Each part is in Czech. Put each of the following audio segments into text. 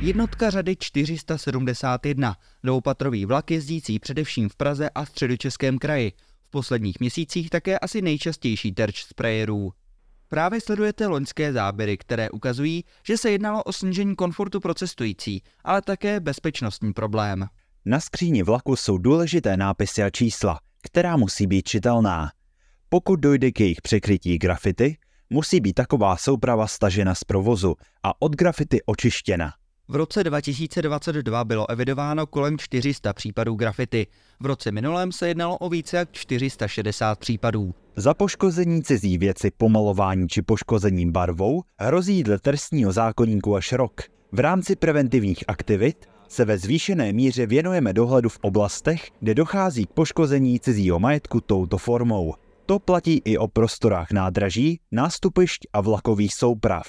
Jednotka řady 471, dvoupatrový vlak jezdící především v Praze a středočeském kraji. V posledních měsících také asi nejčastější terč sprayerů. Právě sledujete loňské záběry, které ukazují, že se jednalo o snížení komfortu pro cestující, ale také bezpečnostní problém. Na skříni vlaku jsou důležité nápisy a čísla, která musí být čitelná. Pokud dojde k jejich překrytí grafity, musí být taková souprava stažena z provozu a od grafity očištěna. V roce 2022 bylo evidováno kolem 400 případů grafity. V roce minulém se jednalo o více jak 460 případů. Za poškození cizí věci, pomalování či poškozením barvou hrozí dle trestního zákonníku až rok. V rámci preventivních aktivit se ve zvýšené míře věnujeme dohledu v oblastech, kde dochází k poškození cizího majetku touto formou. To platí i o prostorách nádraží, nástupišť a vlakových souprav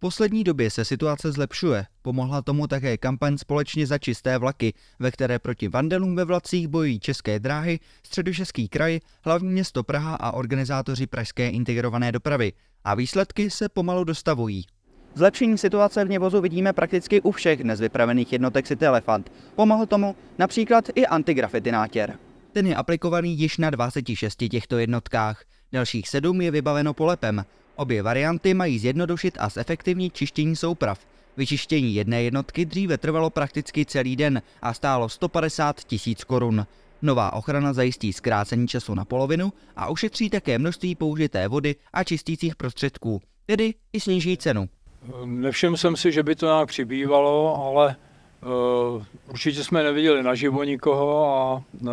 poslední době se situace zlepšuje. Pomohla tomu také kampaň Společně za čisté vlaky, ve které proti vandalům ve vlacích bojují České dráhy, Středočeský kraj, hlavní město Praha a organizátoři Pražské integrované dopravy. A výsledky se pomalu dostavují. Zlepšení situace v něvozu vidíme prakticky u všech dnes vypravených jednotek City Elephant. Pomohl tomu například i antigrafity nátěr. Ten je aplikovaný již na 26 těchto jednotkách. Dalších sedm je vybaveno polepem. Obě varianty mají zjednodušit a zefektivnit čištění souprav. Vyčištění jedné jednotky dříve trvalo prakticky celý den a stálo 150 tisíc korun. Nová ochrana zajistí zkrácení času na polovinu a ušetří také množství použité vody a čistících prostředků, tedy i sníží cenu. Nevšiml jsem si, že by to nějak přibývalo, ale Eh, určitě jsme neviděli naživo nikoho a eh,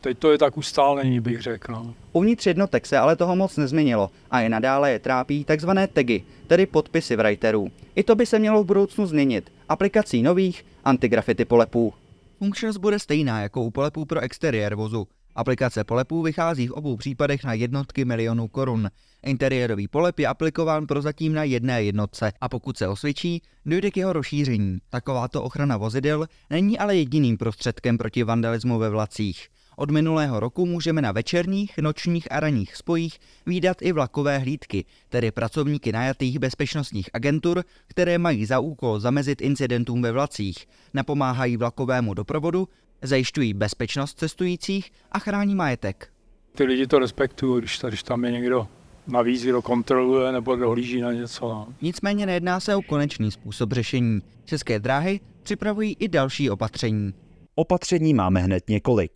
teď to je tak ustálený, bych řekl. No. Uvnitř jednotek se ale toho moc nezměnilo a i nadále je trápí tzv. tagy, tedy podpisy writerů. I to by se mělo v budoucnu změnit aplikací nových antigrafity polepů. Funkčnost bude stejná jako u polepů pro exteriér vozu. Aplikace polepů vychází v obou případech na jednotky milionů korun. Interiérový polep je aplikován prozatím na jedné jednotce a pokud se osvědčí, dojde k jeho rozšíření. Takováto ochrana vozidel není ale jediným prostředkem proti vandalismu ve vlacích. Od minulého roku můžeme na večerních, nočních a ranních spojích výdat i vlakové hlídky, tedy pracovníky najatých bezpečnostních agentur, které mají za úkol zamezit incidentům ve vlacích, napomáhají vlakovému doprovodu, zajišťují bezpečnost cestujících a chrání majetek. Ty lidi to respektují, když, když tam je někdo navíc, kdo kontroluje nebo dohlíží na něco. No. Nicméně nejedná se o konečný způsob řešení. České dráhy připravují i další opatření. Opatření máme hned několik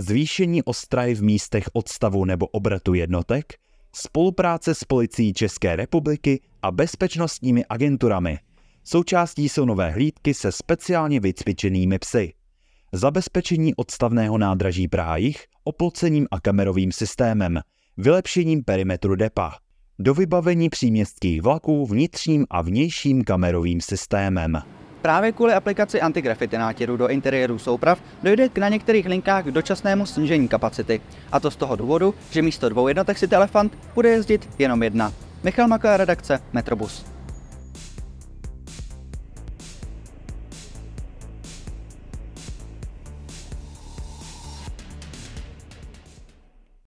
zvýšení ostraj v místech odstavu nebo obratu jednotek, spolupráce s policií České republiky a bezpečnostními agenturami. Součástí jsou nové hlídky se speciálně vycvičenými psy. Zabezpečení odstavného nádraží Praha oplocením a kamerovým systémem, vylepšením perimetru depa. Do vybavení příměstských vlaků vnitřním a vnějším kamerovým systémem. Právě kvůli aplikaci nátěru do interiéru souprav dojde k na některých linkách k dočasnému snížení kapacity. A to z toho důvodu, že místo dvou jednotek si Telefant bude jezdit jenom jedna. Michal Makla, redakce Metrobus.